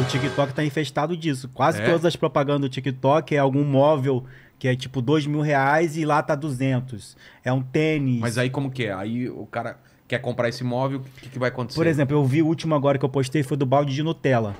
O TikTok tá infestado disso. Quase é. todas as propagandas do TikTok é algum móvel que é tipo dois mil reais e lá tá 200. É um tênis. Mas aí como que é? Aí o cara quer comprar esse móvel, o que, que vai acontecer? Por exemplo, eu vi o último agora que eu postei foi do balde de Nutella.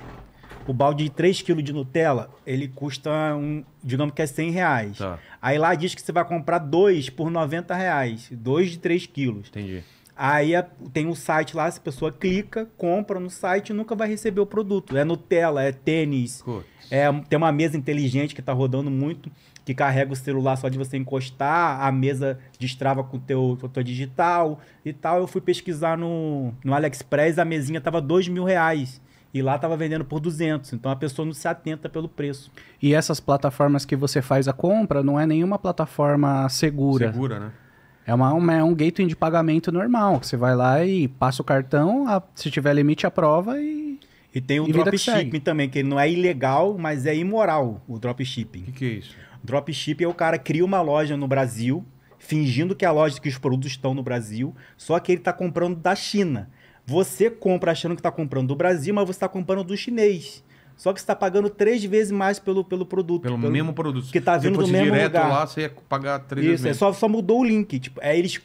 O balde de 3 kg de Nutella, ele custa, um, digamos que é 100 reais. Tá. Aí lá diz que você vai comprar dois por 90 reais. Dois de 3 quilos. Entendi. Aí a, tem um site lá, a pessoa clica, compra no site e nunca vai receber o produto. É Nutella, é tênis, é, tem uma mesa inteligente que está rodando muito, que carrega o celular só de você encostar, a mesa destrava com o teu, teu digital e tal. Eu fui pesquisar no, no AliExpress, a mesinha tava dois mil reais. E lá estava vendendo por 200, então a pessoa não se atenta pelo preço. E essas plataformas que você faz a compra não é nenhuma plataforma segura. Segura, né? É, uma, uma, é um gateway de pagamento normal, você vai lá e passa o cartão, a, se tiver limite, aprova e. E tem o dropshipping também, que não é ilegal, mas é imoral o dropshipping. O que, que é isso? Dropshipping é o cara cria uma loja no Brasil, fingindo que é a loja que os produtos estão no Brasil, só que ele está comprando da China. Você compra achando que está comprando do Brasil, mas você está comprando do chinês só que você está pagando três vezes mais pelo, pelo produto. Pelo, pelo mesmo produto. Que está vindo do mesmo direto lugar. lá, você ia pagar três Isso, vezes. Isso, é, só, só mudou o link. Tipo, é, eles,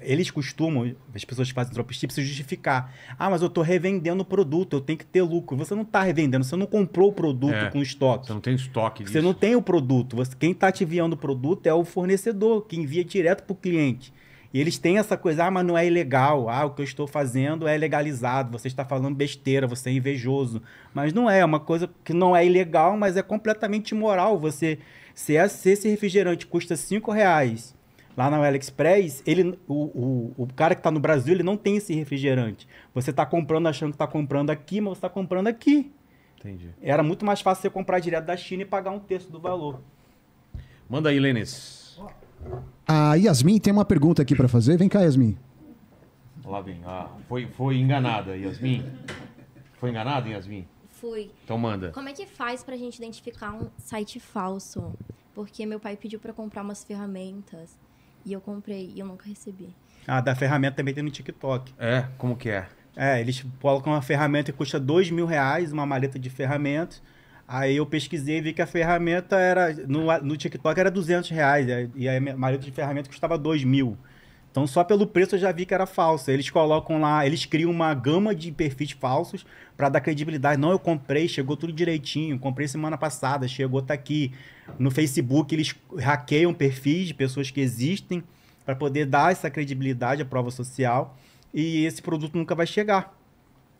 eles costumam, as pessoas que fazem dropship, se justificar. Ah, mas eu estou revendendo o produto, eu tenho que ter lucro. Você não está revendendo, você não comprou o produto é, com estoque. Você não tem estoque Você não tem o produto. Você, quem está te enviando o produto é o fornecedor, que envia direto para o cliente. E eles têm essa coisa, ah, mas não é ilegal, ah, o que eu estou fazendo é legalizado, você está falando besteira, você é invejoso. Mas não é, é uma coisa que não é ilegal, mas é completamente imoral. Você, se é, esse refrigerante custa cinco reais lá na AliExpress, ele, o, o, o cara que está no Brasil, ele não tem esse refrigerante. Você está comprando achando que está comprando aqui, mas você está comprando aqui. Entendi. Era muito mais fácil você comprar direto da China e pagar um terço do valor. Manda aí, Lênis. A Yasmin tem uma pergunta aqui para fazer. Vem cá, Yasmin. Lá vem. Ah, foi, foi enganada, Yasmin. Foi enganada, Yasmin? Fui. Então manda. Como é que faz pra gente identificar um site falso? Porque meu pai pediu para comprar umas ferramentas e eu comprei e eu nunca recebi. Ah, da ferramenta também tem no TikTok. É? Como que é? É, eles colocam uma ferramenta que custa dois mil reais, uma maleta de ferramentas Aí eu pesquisei e vi que a ferramenta era. No, no TikTok era 200 reais. Né? E a maleta de ferramenta custava 2 mil. Então, só pelo preço eu já vi que era falsa. Eles colocam lá, eles criam uma gama de perfis falsos para dar credibilidade. Não, eu comprei, chegou tudo direitinho, comprei semana passada, chegou, tá aqui. No Facebook, eles hackeiam perfis de pessoas que existem para poder dar essa credibilidade à prova social e esse produto nunca vai chegar.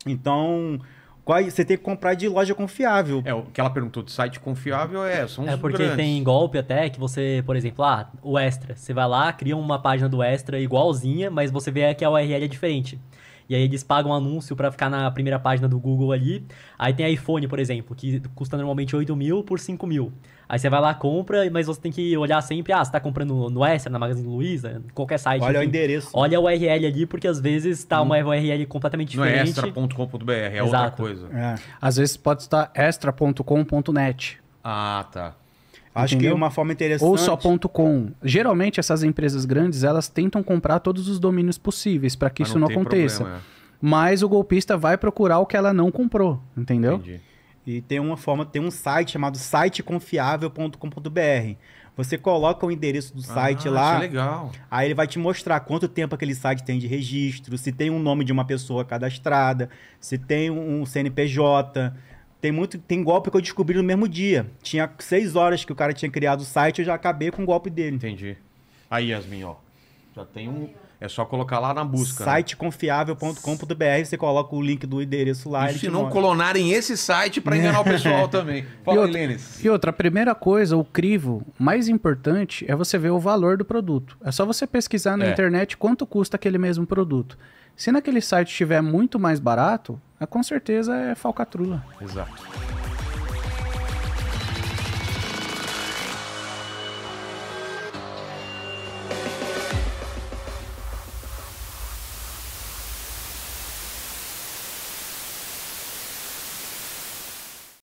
Então, qual você tem que comprar de loja confiável. É, o que ela perguntou de site confiável é, são É porque grandes. tem golpe até que você, por exemplo, ah, o Extra. Você vai lá, cria uma página do Extra igualzinha, mas você vê que a URL é diferente. E aí eles pagam anúncio para ficar na primeira página do Google ali. Aí tem iPhone, por exemplo, que custa normalmente 8 mil por 5 mil. Aí você vai lá, compra, mas você tem que olhar sempre, ah, você tá comprando no Extra, na Magazine Luiza, qualquer site. Olha enfim, o endereço. Olha o URL ali, porque às vezes tá hum. uma URL completamente diferente. Não é extra.com.br, é Exato. outra coisa. É. Às vezes pode estar extra.com.net. Ah, tá. Acho Entendeu? que uma forma interessante. Ou só.com. Geralmente essas empresas grandes, elas tentam comprar todos os domínios possíveis para que Mas isso não, não aconteça. Problema, é. Mas o golpista vai procurar o que ela não comprou, entendeu? Entendi. E tem uma forma, tem um site chamado siteconfiável.com.br. Você coloca o endereço do ah, site lá. legal. Aí ele vai te mostrar quanto tempo aquele site tem de registro, se tem um nome de uma pessoa cadastrada, se tem um CNPJ. Tem muito, tem golpe que eu descobri no mesmo dia. Tinha seis horas que o cara tinha criado o site, eu já acabei com o golpe dele. Entendi. Aí, Yasmin, ó. Já tem um. É só colocar lá na busca. Né? Siteconfiável.com.br, você coloca o link do endereço lá. E se não mostra. clonarem esse site para enganar o pessoal também. Fala, e outra, Lênis. e outra, a primeira coisa, o crivo mais importante é você ver o valor do produto. É só você pesquisar na é. internet quanto custa aquele mesmo produto. Se naquele site estiver muito mais barato, é, com certeza é falcatrua. Exato.